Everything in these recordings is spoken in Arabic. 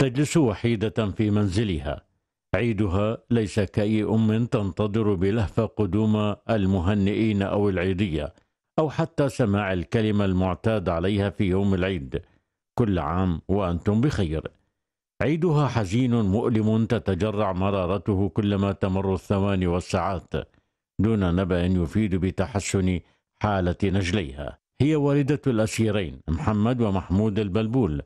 تجلس وحيدة في منزلها عيدها ليس كأي أم تنتظر بلهفة قدوم المهنئين أو العيدية أو حتى سماع الكلمة المعتاد عليها في يوم العيد كل عام وأنتم بخير عيدها حزين مؤلم تتجرع مرارته كلما تمر الثواني والساعات دون نبأ يفيد بتحسن حالة نجليها هي والدة الأسيرين محمد ومحمود البلبول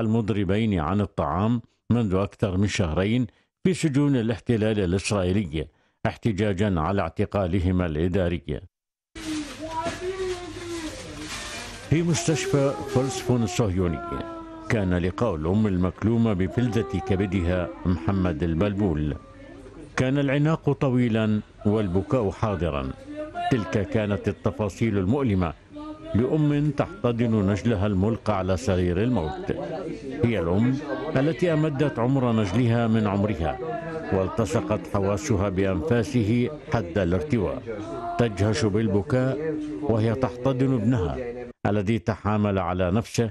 المضربين عن الطعام منذ أكثر من شهرين في سجون الاحتلال الإسرائيلي احتجاجا على اعتقالهما الإداري في مستشفى فلسفون الصهيوني كان لقاء الأم المكلومة بفلذة كبدها محمد البلبول كان العناق طويلا والبكاء حاضرا تلك كانت التفاصيل المؤلمة لأم تحتضن نجلها الملقى على سرير الموت هي الأم التي أمدت عمر نجلها من عمرها والتصقت حواسها بأنفاسه حد الارتواء تجهش بالبكاء وهي تحتضن ابنها الذي تحامل على نفسه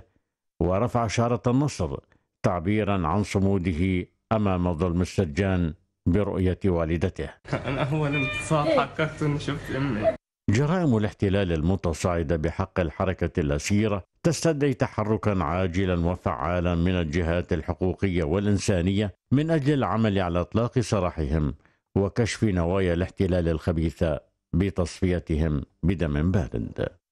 ورفع شارة النصر تعبيرا عن صموده أمام ظلم السجان برؤية والدته أنا أول انتصار حققت أني شفت أمي جرائم الاحتلال المتصاعدة بحق الحركة الأسيرة تستدعي تحركا عاجلا وفعالا من الجهات الحقوقية والإنسانية من أجل العمل على إطلاق سراحهم وكشف نوايا الاحتلال الخبيثة بتصفيتهم بدم بارد